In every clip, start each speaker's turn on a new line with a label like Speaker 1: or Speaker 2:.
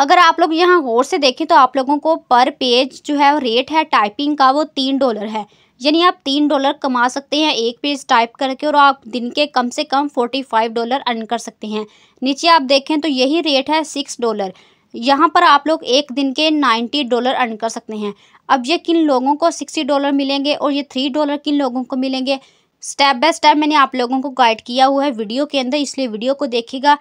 Speaker 1: अगर आप लोग यहाँ गौर से देखें तो आप लोगों को पर पेज जो है रेट है टाइपिंग का वो तीन डॉलर है यानी आप तीन डॉलर कमा सकते हैं एक पेज टाइप करके और आप दिन के कम से कम फोर्टी फाइव डॉलर अर्न कर सकते हैं नीचे आप देखें तो यही रेट है सिक्स डॉलर यहाँ पर आप लोग एक दिन के नाइन्टी डॉलर अर्न कर सकते हैं अब ये किन लोगों को सिक्सटी डॉलर मिलेंगे और ये थ्री डॉलर किन लोगों को मिलेंगे स्टेप बाय स्टेप मैंने आप लोगों को गाइड किया हुआ है वीडियो के अंदर इसलिए वीडियो को देखिएगा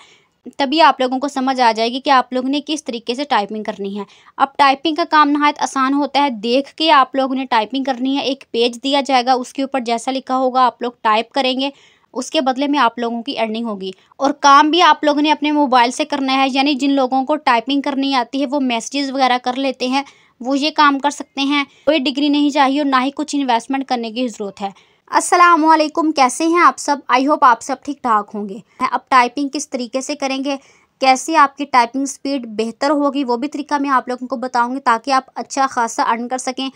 Speaker 1: तभी आप लोगों को समझ आ जाएगी कि आप लोगों ने किस तरीके से टाइपिंग करनी है अब टाइपिंग का काम नहायत आसान होता है देख के आप लोगों ने टाइपिंग करनी है एक पेज दिया जाएगा उसके ऊपर जैसा लिखा होगा आप लोग टाइप करेंगे उसके बदले में आप लोगों की अर्निंग होगी और काम भी आप लोगों ने अपने मोबाइल से करना है यानी जिन लोगों को टाइपिंग करनी आती है वो मैसेजेस वगैरह कर लेते हैं वो ये काम कर सकते हैं कोई डिग्री नहीं चाहिए और ना ही कुछ इन्वेस्टमेंट करने की ज़रूरत है असलम कैसे हैं आप सब आई होप आप सब ठीक ठाक होंगे अब टाइपिंग किस तरीके से करेंगे कैसे आपकी टाइपिंग स्पीड बेहतर होगी वो भी तरीका मैं आप लोगों को बताऊंगी ताकि आप अच्छा खासा अर्न कर सकें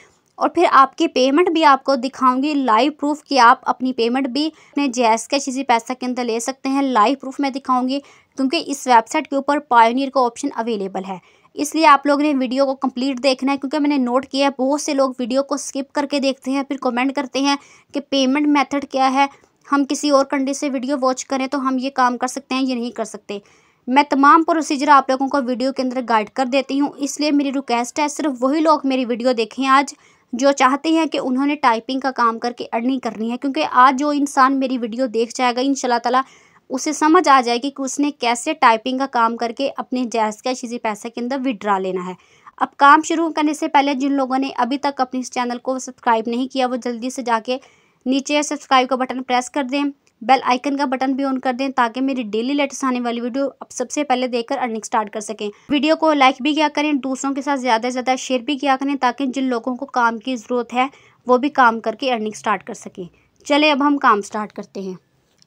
Speaker 1: और फिर आपकी पेमेंट भी आपको दिखाऊंगी लाइव प्रूफ कि आप अपनी पेमेंट भी अपने जैस के चीज़ें पैसा के अंदर ले सकते हैं लाइव प्रूफ मैं दिखाऊंगी क्योंकि इस वेबसाइट के ऊपर पायोनियर का ऑप्शन अवेलेबल है इसलिए आप लोग ने वीडियो को कंप्लीट देखना है क्योंकि मैंने नोट किया है बहुत से लोग वीडियो को स्किप करके देखते हैं फिर कमेंट करते हैं कि पेमेंट मेथड क्या है हम किसी और कंट्री से वीडियो वॉच करें तो हम ये काम कर सकते हैं ये नहीं कर सकते मैं तमाम प्रोसीजर आप लोगों को वीडियो के अंदर गाइड कर देती हूँ इसलिए मेरी रिक्वेस्ट है सिर्फ वही लोग मेरी वीडियो देखें आज जो चाहते हैं कि उन्होंने टाइपिंग का काम करके अर्निंग करनी है क्योंकि आज जो इंसान मेरी वीडियो देख जाएगा इन ताला उसे समझ आ जाएगी कि उसने कैसे टाइपिंग का काम करके अपने जैस कैश इसी पैसे के अंदर विड्रा लेना है अब काम शुरू करने से पहले जिन लोगों ने अभी तक अपने इस चैनल को सब्सक्राइब नहीं किया वो जल्दी से जाके नीचे सब्सक्राइब का बटन प्रेस कर दें बेल आइकन का बटन भी ऑन कर दें ताकि मेरी डेली लेटेस्ट आने वाली वीडियो आप सबसे पहले देखकर अर्निंग स्टार्ट कर सकें वीडियो को लाइक भी किया करें दूसरों के साथ ज़्यादा से ज़्यादा शेयर भी किया करें ताकि जिन लोगों को काम की ज़रूरत है वो भी काम करके अर्निंग स्टार्ट कर सकें चले अब हम काम स्टार्ट करते हैं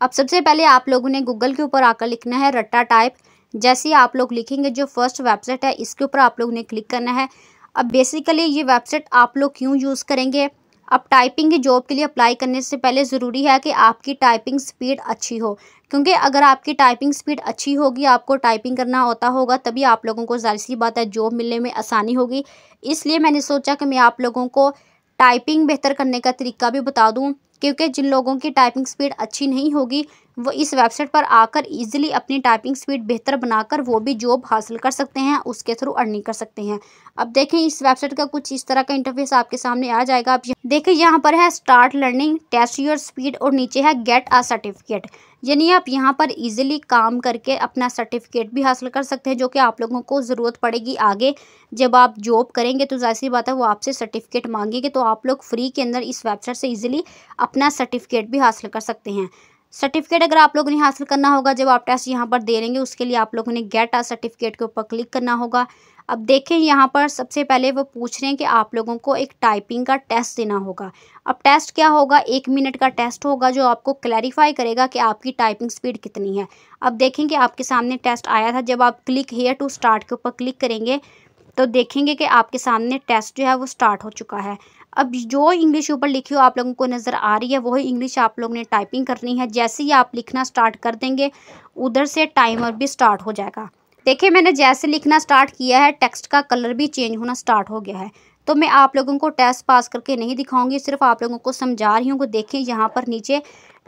Speaker 1: अब सबसे पहले आप लोगों ने गूगल के ऊपर आकर लिखना है रट्टा टाइप जैसे ही आप लोग लिखेंगे जो फर्स्ट वेबसाइट है इसके ऊपर आप लोगों ने क्लिक करना है अब बेसिकली ये वेबसाइट आप लोग क्यों यूज़ करेंगे अब टाइपिंग की जॉब के लिए अप्लाई करने से पहले ज़रूरी है कि आपकी टाइपिंग स्पीड अच्छी हो क्योंकि अगर आपकी टाइपिंग स्पीड अच्छी होगी आपको टाइपिंग करना होता होगा तभी आप लोगों को जाहिर सी बात है जॉब मिलने में आसानी होगी इसलिए मैंने सोचा कि मैं आप लोगों को टाइपिंग बेहतर करने का तरीका भी बता दूँ क्योंकि जिन लोगों की टाइपिंग स्पीड अच्छी नहीं होगी वो इस वेबसाइट पर आकर इजीली अपनी टाइपिंग स्पीड बेहतर बनाकर वो भी जॉब हासिल कर सकते हैं उसके थ्रू अर्निंग कर सकते हैं अब देखें इस वेबसाइट का कुछ इस तरह का इंटरफेस आपके सामने आ जाएगा आप देखें यहाँ पर है start learning test your speed और नीचे है गेट अ सर्टिफिकेट यानी आप यहाँ पर इजीली काम करके अपना सर्टिफिकेट भी हासिल कर सकते हैं जो कि आप लोगों को ज़रूरत पड़ेगी आगे जब आप जॉब करेंगे तो जाहिर सी बात है वो आपसे सर्टिफिकेट मांगेंगे तो आप लोग फ्री के अंदर इस वेबसाइट से इजीली अपना सर्टिफिकेट भी हासिल कर सकते हैं सर्टिफिकेट अगर आप लोगों ने हासिल करना होगा जब आप टेस्ट यहाँ पर दे लेंगे उसके लिए आप लोगों ने गेट आ सर्टिफिकेट के ऊपर क्लिक करना होगा अब देखें यहाँ पर सबसे पहले वो पूछ रहे हैं कि आप लोगों को एक टाइपिंग का टेस्ट देना होगा अब टेस्ट क्या होगा एक मिनट का टेस्ट होगा जो आपको क्लैरिफाई करेगा कि आपकी टाइपिंग स्पीड कितनी है अब देखेंगे आपके सामने टेस्ट आया था जब आप क्लिक हेयर टू स्टार्ट के ऊपर क्लिक करेंगे तो देखेंगे कि आपके सामने टेस्ट जो है वो स्टार्ट हो चुका है अब जो इंग्लिश ऊपर लिखी हो आप लोगों को नज़र आ रही है वही इंग्लिश आप लोगों ने टाइपिंग करनी है जैसे ही आप लिखना स्टार्ट कर देंगे उधर से टाइमर भी स्टार्ट हो जाएगा देखिए मैंने जैसे लिखना स्टार्ट किया है टेक्स्ट का कलर भी चेंज होना स्टार्ट हो गया है तो मैं आप लोगों को टेस्ट पास करके नहीं दिखाऊंगी सिर्फ आप लोगों को समझा रही हूँ देखें यहाँ पर नीचे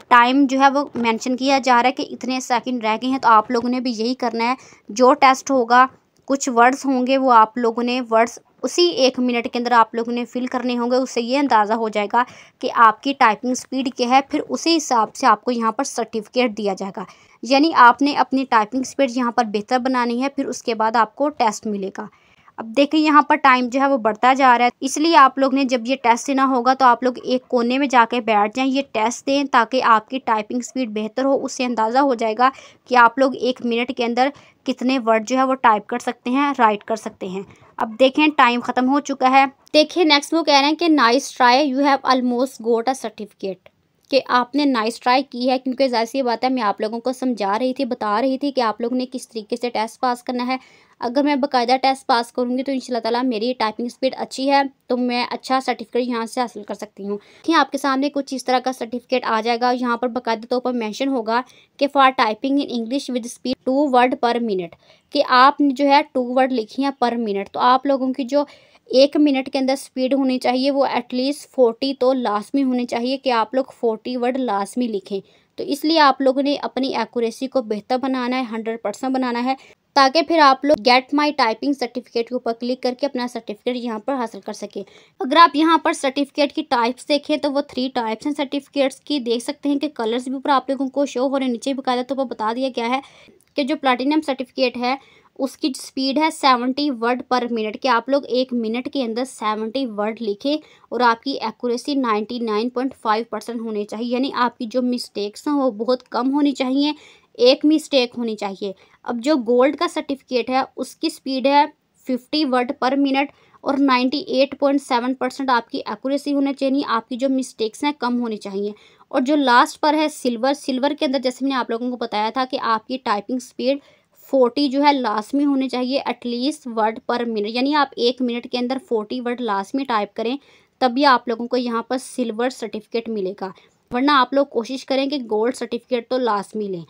Speaker 1: टाइम जो है वो मेंशन किया जा रहा है कि इतने सेकंड रह गए हैं तो आप लोगों ने भी यही करना है जो टेस्ट होगा कुछ वर्ड्स होंगे वो आप लोगों ने वर्ड्स उसी एक मिनट के अंदर आप लोगों ने फिल करने होंगे उससे ये अंदाज़ा हो जाएगा कि आपकी टाइपिंग स्पीड क्या है फिर उसी हिसाब से आपको यहाँ पर सर्टिफिकेट दिया जाएगा यानी आपने अपनी टाइपिंग स्पीड यहाँ पर बेहतर बनानी है फिर उसके बाद आपको टेस्ट मिलेगा अब देखिए यहाँ पर टाइम जो है वो बढ़ता जा रहा है इसलिए आप लोग ने जब ये टेस्ट देना होगा तो आप लोग एक कोने में जाके बैठ जाएं ये टेस्ट दें ताकि आपकी टाइपिंग स्पीड बेहतर हो उससे अंदाज़ा हो जाएगा कि आप लोग एक मिनट के अंदर कितने वर्ड जो है वो टाइप कर सकते हैं राइट कर सकते हैं अब देखें टाइम ख़त्म हो चुका है देखिए नेक्स्ट वो कह रहे हैं कि nice try you have almost got a certificate कि आपने नाइस ट्राई की है क्योंकि जाहिर सी बात है मैं आप लोगों को समझा रही थी बता रही थी कि आप लोगों ने किस तरीके से टेस्ट पास करना है अगर मैं बाकायदा टेस्ट पास करूँगी तो इन ताला मेरी टाइपिंग स्पीड अच्छी है तो मैं अच्छा सर्टिफिकेट यहाँ से हासिल कर सकती हूँ कि आपके सामने कुछ इस तरह का सर्टिफिकेट आ जाएगा यहाँ पर बाकायदा तौर पर मैंशन होगा कि for typing in English with speed two word per minute कि आपने जो है टू वर्ड लिखी हैं पर मिनट तो आप लोगों की जो एक मिनट के अंदर स्पीड होनी चाहिए वो एटलीस्ट फोर्टी तो लाजमी होनी चाहिए कि आप लोग फोर्टी वर्ड लाजमी लिखें तो इसलिए आप लोगों ने अपनी एक्यूरेसी को बेहतर बनाना है हंड्रेड परसेंट बनाना है ताकि फिर आप लोग गेट माई टाइपिंग सर्टिफिकेट के ऊपर क्लिक करके अपना सर्टिफिकेट यहाँ पर हासिल कर सकें अगर आप यहाँ पर सर्टिफिकेट की टाइप्स देखें तो वो थ्री टाइप्स हैं सर्टिफिकेट्स की देख सकते हैं कि कलर्स भी ऊपर आप लोगों को शो हो रहे हैं नीचे भी कायदा तो वो बता दिया गया है कि जो प्लाटिनम सर्टिफिकेट है उसकी स्पीड है सेवेंटी वर्ड पर मिनट के आप लोग एक मिनट के अंदर सेवेंटी वर्ड लिखें और आपकी accuracy ninety nine point five percent होनी चाहिए यानी आपकी जो मिस्टेक्स हैं वो बहुत कम होनी चाहिए एक मिस्टेक होनी चाहिए अब जो गोल्ड का सर्टिफिकेट है उसकी स्पीड है फिफ्टी वर्ड पर मिनट और ninety eight point seven percent आपकी एक्यूरेसी होनी चाहिए आपकी जो मिस्टेक्स हैं कम होनी चाहिए और जो लास्ट पर है सिल्वर सिल्वर के अंदर जैसे मैंने आप लोगों को बताया था कि आपकी टाइपिंग स्पीड फोर्टी जो है में होने चाहिए एटलीस्ट वर्ड पर मिनट यानी आप एक मिनट के अंदर फोर्टी वर्ड में टाइप करें तभी आप लोगों को यहाँ पर सिल्वर सर्टिफिकेट मिलेगा वरना आप लोग कोशिश करें कि गोल्ड सर्टिफिकेट तो लास्ट में लें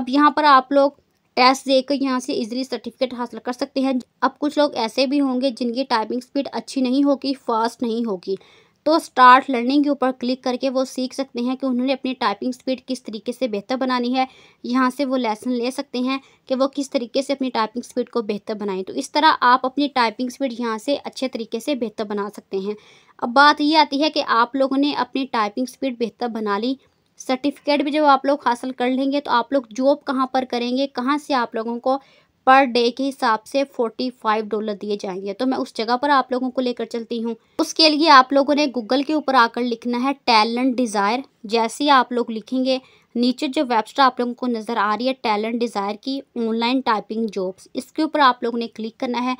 Speaker 1: अब यहाँ पर आप लोग टेस्ट देकर यहाँ से इजीली सर्टिफिकेट हासिल कर सकते हैं अब कुछ लोग ऐसे भी होंगे जिनकी टाइपिंग स्पीड अच्छी नहीं होगी फास्ट नहीं होगी तो स्टार्ट लर्निंग के ऊपर क्लिक करके वो सीख सकते हैं कि उन्होंने अपनी टाइपिंग स्पीड किस तरीके से बेहतर बनानी है यहाँ से वो लेसन ले सकते हैं कि वो किस तरीके से अपनी टाइपिंग स्पीड को बेहतर बनाएं तो इस तरह आप अपनी टाइपिंग स्पीड यहाँ से अच्छे तरीके से बेहतर बना सकते हैं अब बात ये आती है कि आप लोगों ने अपनी टाइपिंग स्पीड बेहतर बना ली सर्टिफिकेट भी जब आप लोग हासिल कर लेंगे तो आप लोग जॉब कहाँ पर करेंगे कहाँ से आप लोगों को पर डे के हिसाब से फोर्टी फाइव डॉलर दिए जाएंगे तो मैं उस जगह पर आप लोगों को लेकर चलती हूँ उसके लिए आप लोगों ने गूगल के ऊपर आकर लिखना है टैलेंट डिज़ायर जैसे ही आप लोग लिखेंगे नीचे जो वेबसाइट आप लोगों को नज़र आ रही है टैलेंट डिज़ायर की ऑनलाइन टाइपिंग जॉब्स इसके ऊपर आप लोगों ने क्लिक करना है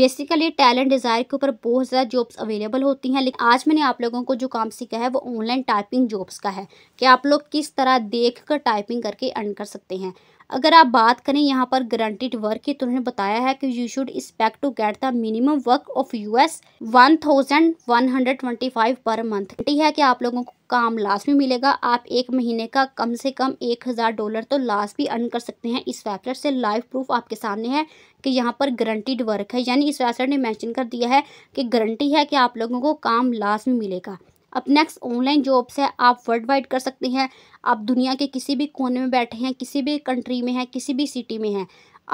Speaker 1: बेसिकली टैलेंट डिज़ायर के ऊपर बहुत ज़्यादा जॉब्स अवेलेबल होती हैं लेकिन आज मैंने आप लोगों को जो काम सीखा है वो ऑनलाइन टाइपिंग जॉब्स का है कि आप लोग किस तरह देख कर टाइपिंग करके अर्न कर सकते हैं अगर आप बात करें यहाँ पर ग्रांटेड वर्क की तो उन्होंने बताया है कि you should expect to get the minimum work of US one thousand one hundred twenty five per month है कि आप लोगों को काम लास्ट में मिलेगा आप एक महीने का कम से कम एक हज़ार डॉलर तो लास्ट भी अर्न कर सकते हैं इस वेबसाइट से लाइव प्रूफ आपके सामने है कि यहाँ पर गारंटीड वर्क है यानी इस वेबसाइट ने मैंशन कर दिया है कि गारंटी है कि आप लोगों को काम लास्ट में मिलेगा अब नेक्स्ट ऑनलाइन जॉब्स है आप वर्ल्ड वाइड कर सकते हैं आप दुनिया के किसी भी कोने में बैठे हैं किसी भी कंट्री में हैं किसी भी सिटी में हैं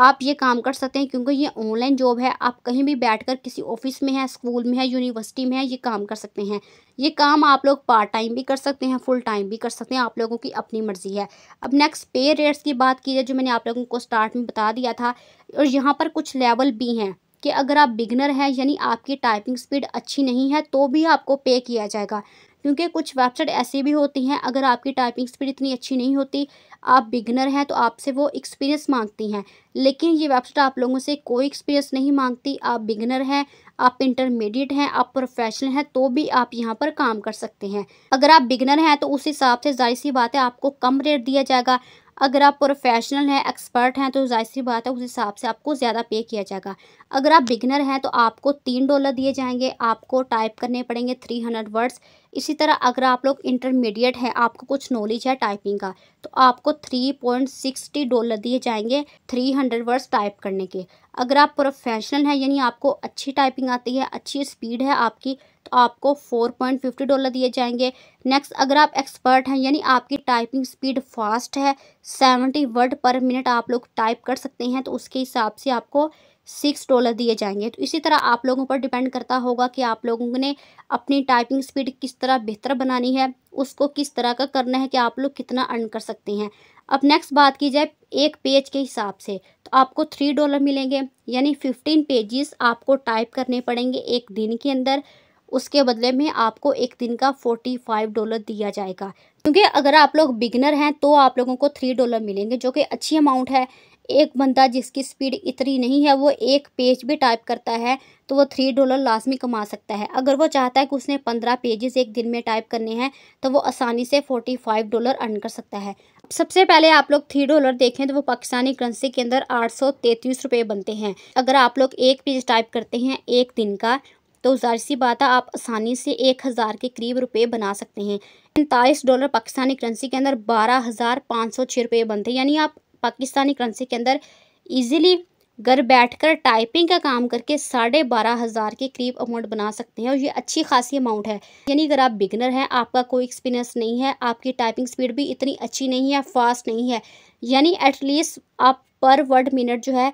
Speaker 1: आप ये काम कर सकते हैं क्योंकि ये ऑनलाइन जॉब है आप कहीं भी बैठकर किसी ऑफिस में है स्कूल में है यूनिवर्सिटी में है ये काम कर सकते हैं ये काम आप लोग पार्ट टाइम भी कर सकते हैं फुल टाइम भी कर सकते हैं आप लोगों की अपनी मर्ज़ी है अब नेक्स्ट पे रेट्स की बात की जाए जो मैंने आप लोगों को स्टार्ट में बता दिया था और यहाँ पर कुछ लेवल भी हैं कि अगर आप बिगनर हैं यानी आपकी टाइपिंग स्पीड अच्छी नहीं है तो भी आपको पे किया जाएगा क्योंकि कुछ वेबसाइट ऐसी भी होती हैं अगर आपकी टाइपिंग स्पीड इतनी अच्छी नहीं होती आप बिगनर हैं तो आपसे वो एक्सपीरियंस मांगती हैं लेकिन ये वेबसाइट आप लोगों से कोई एक्सपीरियंस नहीं मांगती आप बिगनर हैं आप इंटरमीडिएट हैं आप प्रोफेशनल हैं तो भी आप यहाँ पर काम कर सकते हैं अगर आप बिगनर हैं तो उस हिसाब से जाहिर सी बात है आपको कम रेट दिया जाएगा अगर आप प्रोफेशनल हैं एक्सपर्ट हैं तो जाहिर सी बात है उस हिसाब से आपको ज़्यादा पे किया जाएगा अगर आप बिगनर हैं तो आपको तीन डॉलर दिए जाएंगे आपको टाइप करने पड़ेंगे थ्री हंड्रेड वर्ड्स इसी तरह अगर आप लोग इंटरमीडिएट हैं आपको कुछ नॉलेज है टाइपिंग का तो आपको थ्री पॉइंट सिक्सटी डॉलर दिए जाएंगे थ्री हंड्रेड वर्ड्स टाइप करने के अगर आप प्रोफेशनल हैं यानी आपको अच्छी टाइपिंग आती है अच्छी स्पीड है आपकी आपको फोर पॉइंट फिफ्टी डॉलर दिए जाएंगे नेक्स्ट अगर आप एक्सपर्ट हैं यानी आपकी टाइपिंग स्पीड फास्ट है सेवेंटी वर्ड पर मिनट आप लोग टाइप कर सकते हैं तो उसके हिसाब से आपको सिक्स डॉलर दिए जाएंगे तो इसी तरह आप लोगों पर डिपेंड करता होगा कि आप लोगों ने अपनी टाइपिंग स्पीड किस तरह बेहतर बनानी है उसको किस तरह का करना है कि आप लोग कितना अर्न कर सकते हैं अब नेक्स्ट बात की जाए एक पेज के हिसाब से तो आपको थ्री डॉलर मिलेंगे यानी फिफ्टीन पेजेस आपको टाइप करने पड़ेंगे एक दिन के अंदर उसके बदले में आपको एक दिन का फोर्टी फाइव डॉलर दिया जाएगा क्योंकि अगर आप लोग बिगनर हैं तो आप लोगों को थ्री डॉलर मिलेंगे जो कि अच्छी अमाउंट है एक बंदा जिसकी स्पीड इतनी नहीं है वो एक पेज भी टाइप करता है तो वो थ्री डॉलर लाजमी कमा सकता है अगर वो चाहता है कि उसने पंद्रह पेजेस एक दिन में टाइप करने हैं तो वो आसानी से फोर्टी फाइव डॉलर अर्न कर सकता है सबसे पहले आप लोग थ्री डॉलर देखें तो वो पाकिस्तानी करेंसी के अंदर आठ सौ तैंतीस रुपये बनते हैं अगर आप लोग एक पेज टाइप करते हैं एक दिन का तो जाहिर सी बात है आप आसानी से एक हज़ार के करीब रुपए बना सकते हैं पैंतालीस डॉलर पाकिस्तानी करेंसी के अंदर बारह हज़ार पाँच सौ छः रुपये बनते हैं यानी आप पाकिस्तानी करेंसी के अंदर ईजिली घर कर टाइपिंग का काम करके साढ़े बारह हज़ार के करीब अमाउंट बना सकते हैं और ये अच्छी खासी अमाउंट है यानी अगर आप बिगनर हैं आपका कोई एक्सपीरियंस नहीं है आपकी टाइपिंग स्पीड भी इतनी अच्छी नहीं है फास्ट नहीं है यानी एटलीस्ट आप पर वर्ड मिनट जो है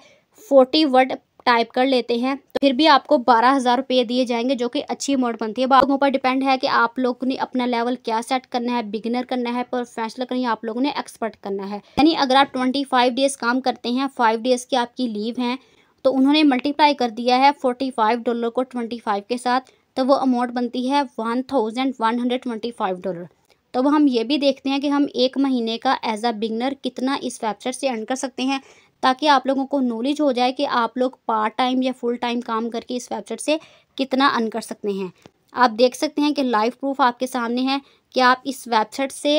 Speaker 1: फोर्टी वर्ड टाइप कर लेते हैं तो फिर भी आपको बारह हज़ार रुपये दिए जाएंगे जो कि अच्छी अमाउंट बनती है लोगों पर डिपेंड है कि आप लोगों ने अपना लेवल क्या सेट करना है बिगिनर करना है प्रोफेशनल करना है आप लोगों ने एक्सपर्ट करना है यानी अगर आप ट्वेंटी फाइव डेज़ काम करते हैं फाइव डेज़ की आपकी लीव है तो उन्होंने मल्टीप्लाई कर दिया है फोर्टी फाइव डॉलर को ट्वेंटी फाइव के साथ तो वो अमाउंट बनती है one thousand one hundred twenty five dollar तो हम ये भी देखते हैं कि हम एक महीने का एज अ बिगनर कितना इस वेबसाइट से अर्न कर सकते हैं ताकि आप लोगों को नॉलेज हो जाए कि आप लोग पार्ट टाइम या फुल टाइम काम करके इस वेबसाइट से कितना अन कर सकते हैं आप देख सकते हैं कि लाइव प्रूफ आपके सामने है कि आप इस वेबसाइट से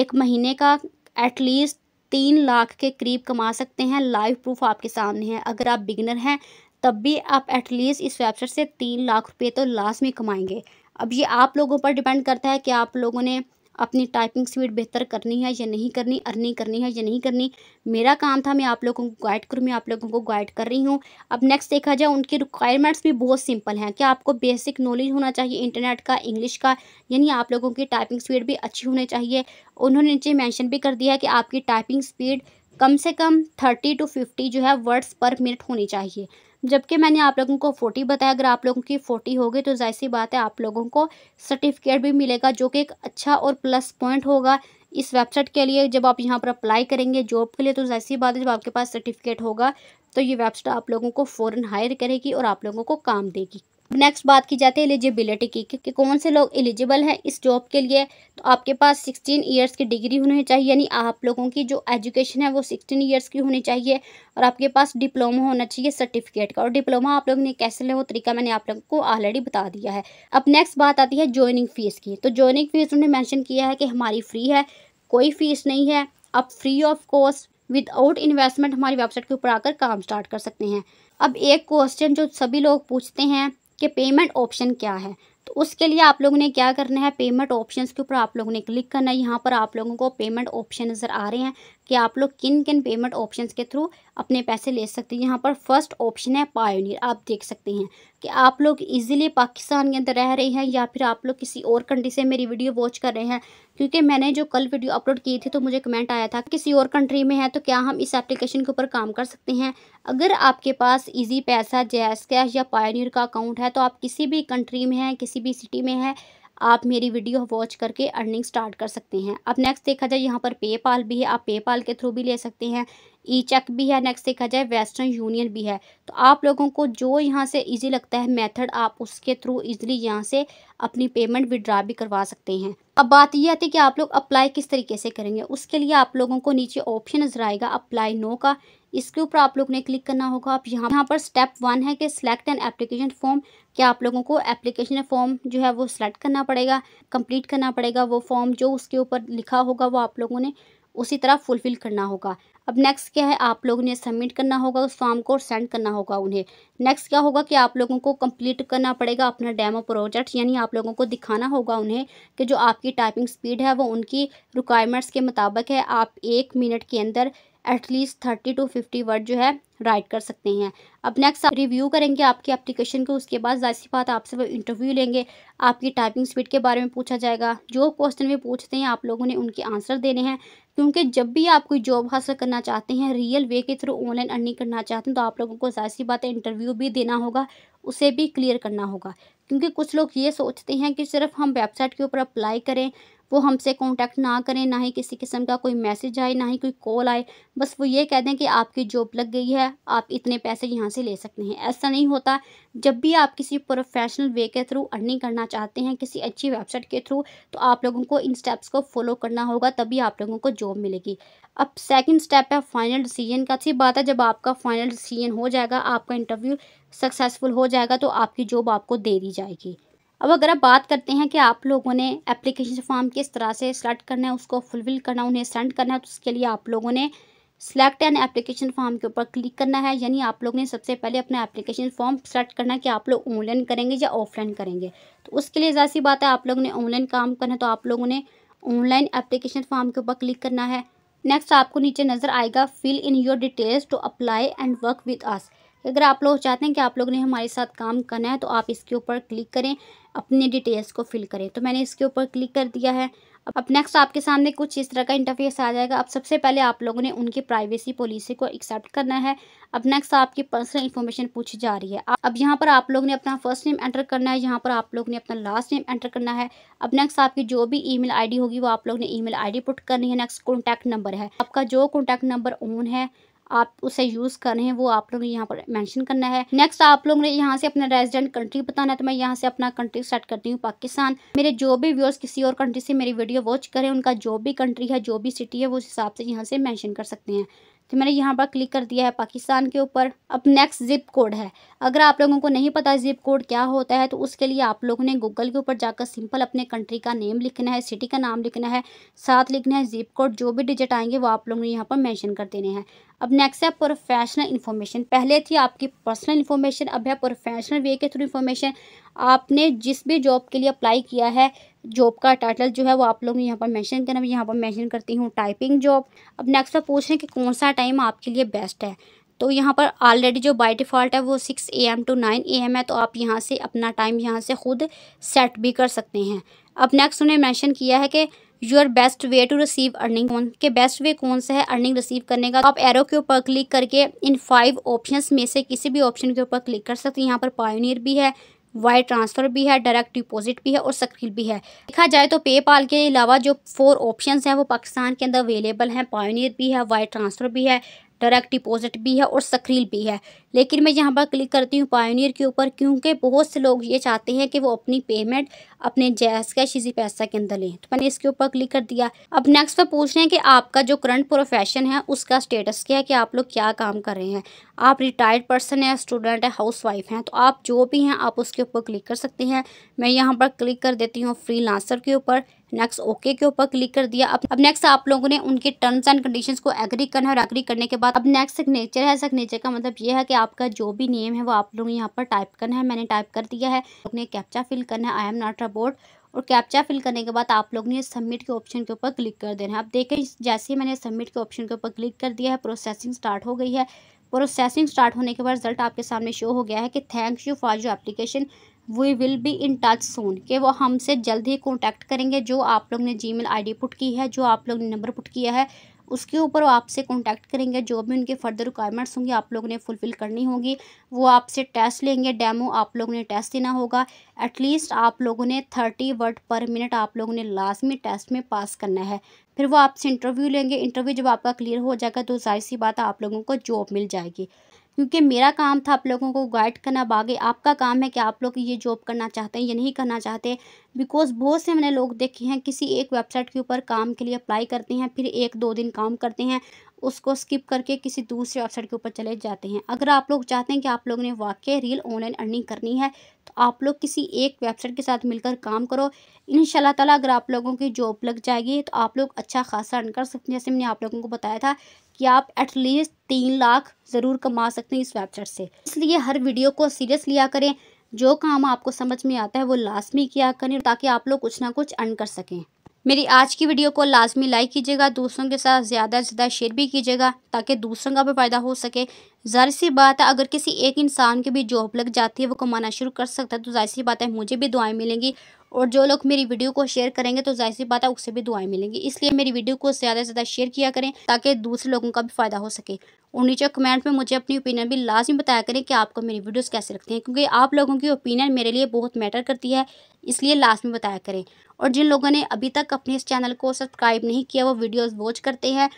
Speaker 1: एक महीने का एटलीस्ट तीन लाख के करीब कमा सकते हैं लाइव प्रूफ आपके सामने है अगर आप बिगनर हैं तब भी आप एटलीस्ट इस वेबसाइट से तीन लाख रुपए तो लास्ट में कमाएंगे अब ये आप लोगों पर डिपेंड करता है कि आप लोगों ने अपनी टाइपिंग स्पीड बेहतर करनी है या नहीं करनी अर्निंग करनी है या नहीं करनी मेरा काम था मैं आप लोगों को गाइड करूँ मैं आप लोगों को गाइड कर रही हूँ अब नेक्स्ट देखा जाए उनकी रिक्वायरमेंट्स भी बहुत सिंपल हैं क्या आपको बेसिक नॉलेज होना चाहिए इंटरनेट का इंग्लिश का यानी आप लोगों की टाइपिंग स्पीड भी अच्छी होनी चाहिए उन्होंने नीचे मैंशन भी कर दिया है कि आपकी टाइपिंग स्पीड कम से कम थर्टी टू फिफ्टी जो है वर्ड्स पर मिनट होनी चाहिए जबकि मैंने आप लोगों को फोर्टी बताया अगर आप लोगों की फोर्टी होगी तो जाहिर सी बात है आप लोगों को सर्टिफिकेट भी मिलेगा जो कि एक अच्छा और प्लस पॉइंट होगा इस वेबसाइट के लिए जब आप यहाँ पर अप्लाई करेंगे जॉब के लिए तो जैसी बात है जब आपके पास सर्टिफिकेट होगा तो ये वेबसाइट आप लोगों को फ़ौरन हायर करेगी और आप लोगों को काम देगी नेक्स्ट बात की जाती है एलिजिबिलिटी की कि कौन से लोग एलिजिबल हैं इस जॉब के लिए तो आपके पास 16 इयर्स की डिग्री होनी चाहिए यानी आप लोगों की जो एजुकेशन है वो 16 इयर्स की होनी चाहिए और आपके पास डिप्लोमा होना चाहिए सर्टिफिकेट का और डिप्लोमा आप लोगों ने कैसे ले वो तरीका मैंने आप लोगों को ऑलरेडी बता दिया है अब नेक्स्ट बात आती है ज्वाइनिंग फ़ीस की तो ज्वाइनिंग फ़ीस उन्होंने मैंशन किया है कि हमारी फ्री है कोई फ़ीस नहीं है आप free of cost without investment हमारी वेबसाइट के ऊपर आकर काम स्टार्ट कर सकते हैं अब एक क्वेश्चन जो सभी लोग पूछते हैं कि पेमेंट ऑप्शन क्या है तो उसके लिए आप लोगों ने क्या करना है पेमेंट ऑप्शन के ऊपर आप लोगों ने क्लिक करना है यहाँ पर आप लोगों को पेमेंट ऑप्शन नज़र आ रहे हैं कि आप लोग किन किन पेमेंट ऑप्शन के थ्रू अपने पैसे ले सकते हैं यहाँ पर फर्स्ट ऑप्शन है पायोनियर आप देख सकते हैं कि आप लोग इजीली पाकिस्तान के अंदर रह रहे हैं या फिर आप लोग किसी और कंट्री से मेरी वीडियो वॉच कर रहे हैं क्योंकि मैंने जो कल वीडियो अपलोड की थी तो मुझे कमेंट आया था किसी और कंट्री में है तो क्या हम इस एप्लीकेशन के ऊपर काम कर सकते हैं अगर आपके पास इजी पैसा जैस कैश या पायनियर का अकाउंट है तो आप किसी भी कंट्री में हैं किसी भी सिटी में है आप मेरी वीडियो वॉच करके अर्निंग स्टार्ट कर सकते हैं अब नेक्स्ट देखा जाए यहाँ पर पेपाल भी है आप पेपाल के थ्रू भी ले सकते हैं ई चेक भी है नेक्स्ट देखा जाए वेस्टर्न यूनियन भी है तो आप लोगों को जो यहाँ से इजी लगता है मेथड आप उसके थ्रू इजीली यहाँ से अपनी पेमेंट विड्रा भी करवा सकते हैं अब बात यह आती है कि आप लोग अप्लाई किस तरीके से करेंगे उसके लिए आप लोगों को नीचे ऑप्शन नजर आएगा अप्लाई नो का इसके ऊपर आप लोग ने क्लिक करना होगा आप यहाँ यहाँ पर स्टेप वन है कि सिलेक्ट एन एप्लीकेशन फॉर्म क्या आप लोगों को एप्लीकेशन फॉर्म जो है वो सिलेक्ट करना पड़ेगा कंप्लीट करना पड़ेगा वो फॉर्म जो उसके ऊपर लिखा होगा वो आप लोगों ने उसी तरह फुलफ़िल करना होगा अब नेक्स्ट क्या है आप लोगों ने सबमिट करना होगा उस फॉर्म को सेंड करना होगा उन्हें नेक्स्ट क्या होगा कि आप लोगों को कंप्लीट करना पड़ेगा अपना डेमो प्रोजेक्ट यानी आप लोगों को दिखाना होगा उन्हें कि जो आपकी टाइपिंग स्पीड है वो उनकी रिक्वायरमेंट्स के मुताबिक है आप एक मिनट के अंदर at least thirty two fifty word जो है राइट कर सकते हैं अब नेक्स्ट आप रिव्यू करेंगे आपकी एप्लीकेशन को उसके बाद जाहिर सी बात आपसे वो इंटरव्यू लेंगे आपकी टाइपिंग स्पीड के बारे में पूछा जाएगा जो क्वेश्चन में पूछते हैं आप लोगों ने उनके आंसर देने हैं क्योंकि जब भी आप कोई जॉब हासिल करना चाहते हैं रियल वे के थ्रू ऑनलाइन अर्निंग करना चाहते हैं तो आप लोगों को जाहिर सी बात इंटरव्यू भी देना होगा उसे भी क्लियर करना होगा क्योंकि कुछ लोग ये सोचते हैं कि सिर्फ हम वेबसाइट के ऊपर अप्लाई करें वो हमसे कॉन्टैक्ट ना करें ना ही किसी किस्म का कोई मैसेज आए ना ही कोई कॉल आए बस वो ये कह दें कि आपकी जॉब लग गई है आप इतने पैसे यहाँ से ले सकते हैं ऐसा नहीं होता जब भी आप किसी प्रोफेशनल वे के थ्रू अर्निंग करना चाहते हैं किसी अच्छी वेबसाइट के थ्रू तो आप लोगों को इन स्टेप्स को फॉलो करना होगा तभी आप लोगों को जॉब मिलेगी अब सेकंड स्टेप है फाइनल डिसीजन का अच्छी बात है जब आपका फाइनल डिसीजन हो जाएगा आपका इंटरव्यू सक्सेसफुल हो जाएगा तो आपकी जॉब आपको दे दी जाएगी अब अगर आप बात करते हैं कि आप लोगों ने एप्लीकेशन फॉर्म किस तरह से सेलेक्ट करना है उसको फुलफिल करना उन्हें सेंड करना है तो उसके लिए आप लोगों ने सेलेक्ट एन एप्लीकेशन फॉर्म के ऊपर क्लिक करना है यानी आप लोगों ने सबसे पहले अपना एप्लीकेशन फॉर्म सेलेक्ट करना है कि आप लोग ऑनलाइन करेंगे या ऑफलाइन करेंगे तो उसके लिए जैसी सी बात है आप लोगों ने ऑनलाइन काम करना है तो आप लोगों ने ऑनलाइन एप्लीकेशन फॉर्म के ऊपर क्लिक करना है नेक्स्ट आपको नीचे नज़र आएगा fill in your details to apply and work with us अगर आप लोग चाहते हैं कि आप लोग ने हमारे साथ काम करना है तो आप इसके ऊपर क्लिक करें अपने डिटेल्स को फिल करें तो मैंने इसके ऊपर क्लिक कर दिया है अब नेक्स्ट आपके सामने कुछ इस तरह का इंटरफेस आ जाएगा अब सबसे पहले आप लोगों ने उनकी प्राइवेसी पॉलिसी को एक्सेप्ट करना है अब नेक्स्ट आपकी पर्सनल इन्फॉर्मेशन पूछी जा रही है अब यहाँ पर आप लोग ने अपना फर्स्ट नेम एंटर करना है यहाँ पर आप लोग ने अपना लास्ट नेम एंटर करना है अब नेक्स्ट आपकी जो भी आई डी होगी वो आप लोग ने आई डी पुट करनी है नेक्स्ट कॉन्टैक्ट नंबर है आपका जो कॉन्टैक्ट नंबर ऑन है आप उसे यूज़ कर रहे हैं वो आप लोगों ने यहाँ पर मैंशन करना है नेक्स्ट आप लोगों ने यहाँ से अपना रेजिडेंट कंट्री बताना है तो मैं यहाँ से अपना कंट्री सेट करती हूँ पाकिस्तान मेरे जो भी व्यूअर्स किसी और कंट्री से मेरी वीडियो वॉच करें उनका जो भी कंट्री है जो भी सिटी है वो उस हिसाब से यहाँ से मैंशन कर सकते हैं तो मैंने यहाँ पर क्लिक कर दिया है पाकिस्तान के ऊपर अब नेक्स्ट ज़िप कोड है अगर आप लोगों को नहीं पता ज़िप कोड क्या होता है तो उसके लिए आप लोगों ने गूगल के ऊपर जाकर सिंपल अपने कंट्री का नेम लिखना है सिटी का नाम लिखना है साथ लिखना है ज़िप कोड जो भी डिजिट आएंगे वो आप लोगों ने यहाँ पर मैंशन कर देने हैं अब नेक्स्ट है प्रोफेशनल इन्फॉर्मेशन पहले थी आपकी पर्सनल इन्फॉर्मेशन अब है प्रोफेशनल वे के थ्रू इन्फॉर्मेशन आपने जिस भी जॉब के लिए अप्लाई किया है जॉब का टाइटल जो है वो आप लोग ने यहाँ पर मेंशन करना मैं यहाँ पर मेंशन करती हूँ टाइपिंग जॉब अब नेक्स्ट आप पूछ रहे हैं कि कौन सा टाइम आपके लिए बेस्ट है तो यहाँ पर ऑलरेडी जो बाई डिफ़ॉल्ट है वो six A M to nine A M है तो आप यहाँ से अपना टाइम यहाँ से खुद सेट भी कर सकते हैं अब नेक्स्ट उन्हें मैंशन किया है कि your best way to receive earning कौन के बेस्ट वे कौन सा है अर्निंग रिसीव करने का तो आप एरो के ऊपर क्लिक करके इन फाइव ऑप्शंस में से किसी भी ऑप्शन के ऊपर क्लिक कर सकते हैं यहाँ पर पायोनियर भी है वायर ट्रांसफ़र भी है डायरेक्ट डिपॉजिट भी है और सक्रिय भी है देखा जाए तो पेपाल के अलावा जो फोर ऑप्शंस हैं वो पाकिस्तान के अंदर अवेलेबल हैं पायोनियर भी है वायर ट्रांसफ़र भी है डायरेक्ट डिपॉजिट भी है और सक्रील भी है लेकिन मैं यहाँ पर क्लिक करती हूँ पायोनियर के ऊपर क्योंकि बहुत से लोग ये चाहते हैं कि वो अपनी पेमेंट अपने जैस कैश इसी पैसा के अंदर लें तो मैंने इसके ऊपर क्लिक कर दिया अब नेक्स्ट पर पूछ रहे हैं कि आपका जो करंट प्रोफेशन है उसका स्टेटस क्या है कि आप लोग क्या काम कर रहे हैं आप रिटायर्ड पर्सन है स्टूडेंट है हाउस वाइफ हैं तो आप जो भी हैं आप उसके ऊपर क्लिक कर सकते हैं मैं यहाँ पर क्लिक कर देती हूँ फ्री के ऊपर नेक्स्ट ओके के ऊपर क्लिक कर दिया अब अब नेक्स्ट आप लोगों ने उनके टर्म्स एंड कंडीशन को एग्री करना है और एग्री करने के बाद अब नेक्स्ट सिग्नेचर है सिग्नेचर का मतलब ये है कि आपका जो भी नेम है वो आप लोग यहाँ पर टाइप करना है मैंने टाइप कर दिया है अपने कैप्चा फिल करना है आई एम नॉट अबाउट और कैप्चा फिल करने के बाद आप लोग ने सबमिट के ऑप्शन के ऊपर क्लिक कर देना है अब देखें जैसे ही मैंने सबमिट के ऑप्शन के ऊपर क्लिक कर दिया है प्रोसेसिंग स्टार्ट हो गई है प्रोसेसिंग स्टार्ट होने के बाद रिजल्ट आपके सामने शो हो गया है कि thank you for your application we will be in touch soon कि वो हमसे जल्द ही कॉन्टैक्ट करेंगे जो आप लोग ने जी मेल आई पुट की है जो आप लोग ने नंबर पुट किया है उसके ऊपर वो आपसे कॉन्टैक्ट करेंगे जो भी उनके फर्दर रिक्वायरमेंट्स होंगे आप लोगों ने फुलफ़िल करनी होगी वो आपसे टेस्ट लेंगे डेमो आप लोगों ने टेस्ट देना होगा एटलीस्ट आप लोगों ने थर्टी वर्ड पर मिनट आप लोगों ने में टेस्ट में पास करना है फिर वो आपसे इंटरव्यू लेंगे इंटरव्यू जब आपका क्लियर हो जाएगा तो जाहिर सी बात आप लोगों को जॉब मिल जाएगी क्योंकि मेरा काम था आप लोगों को गाइड करना बागे आपका काम है कि आप लोग ये जॉब करना चाहते हैं या नहीं करना चाहते बिकॉज बहुत से मैंने लोग देखे हैं किसी एक वेबसाइट के ऊपर काम के लिए अप्लाई करते हैं फिर एक दो दिन काम करते हैं उसको स्किप करके किसी दूसरी वेबसाइट के ऊपर चले जाते हैं अगर आप लोग चाहते हैं कि आप लोगों ने वाकई रील ऑनलाइन अर्निंग करनी है तो आप लोग किसी एक वेबसाइट के साथ मिलकर काम करो इन ताला अगर आप लोगों की जॉब लग जाएगी तो आप लोग अच्छा खासा अर्न कर सकते हैं जैसे मैंने आप लोगों को बताया था कि आप एटलीस्ट तीन लाख ज़रूर कमा सकते हैं इस वेबसाइट से इसलिए हर वीडियो को सीरियस लिया करें जो काम आपको समझ में आता है वो लास्ट में किया करें ताकि आप लोग कुछ ना कुछ अर्न कर सकें मेरी आज की वीडियो को लाजमी लाइक कीजिएगा दूसरों के साथ ज़्यादा से ज़्यादा शेयर भी कीजिएगा ताकि दूसरों का भी फ़ायदा हो सके ज़ाहिर सी बात है अगर किसी एक इंसान की भी जॉब लग जाती है वो कमाना शुरू कर सकता है तो जाहिर सी बात है मुझे भी दुआएं मिलेंगी और जो लोग मेरी वीडियो को शेयर करेंगे तो जाहिर सी बात है उससे भी दुआएं मिलेंगी इसलिए मेरी वीडियो को ज़्यादा से ज़्यादा शेयर किया करें ताकि दूसरे लोगों का भी फ़ायदा हो सके और नीचे कमेंट में मुझे अपनी ओपिनियन भी लाजमी बताया करें कि आपको मेरी वीडियोस कैसे लगती हैं क्योंकि आप लोगों की ओपिनियन मेरे लिए बहुत मैटर करती है इसलिए लाजमी बताया करें और जिन लोगों ने अभी तक अपने इस चैनल को सब्सक्राइब नहीं किया वो वीडियोज़ वॉच करते हैं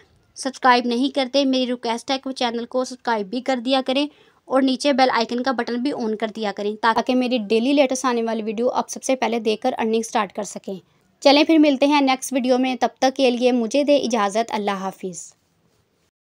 Speaker 1: सब्सक्राइब नहीं करते मेरी रिक्वेस्ट है कि वो चैनल को सब्सक्राइब भी कर दिया करें और नीचे बेल आइकन का बटन भी ऑन कर दिया करें ताकि मेरी डेली लेटेस्ट आने वाली वीडियो आप सबसे पहले देखकर अर्निंग स्टार्ट कर सकें चलें फिर मिलते हैं नेक्स्ट वीडियो में तब तक के लिए मुझे दे इजाज़त अल्लाह हाफिज़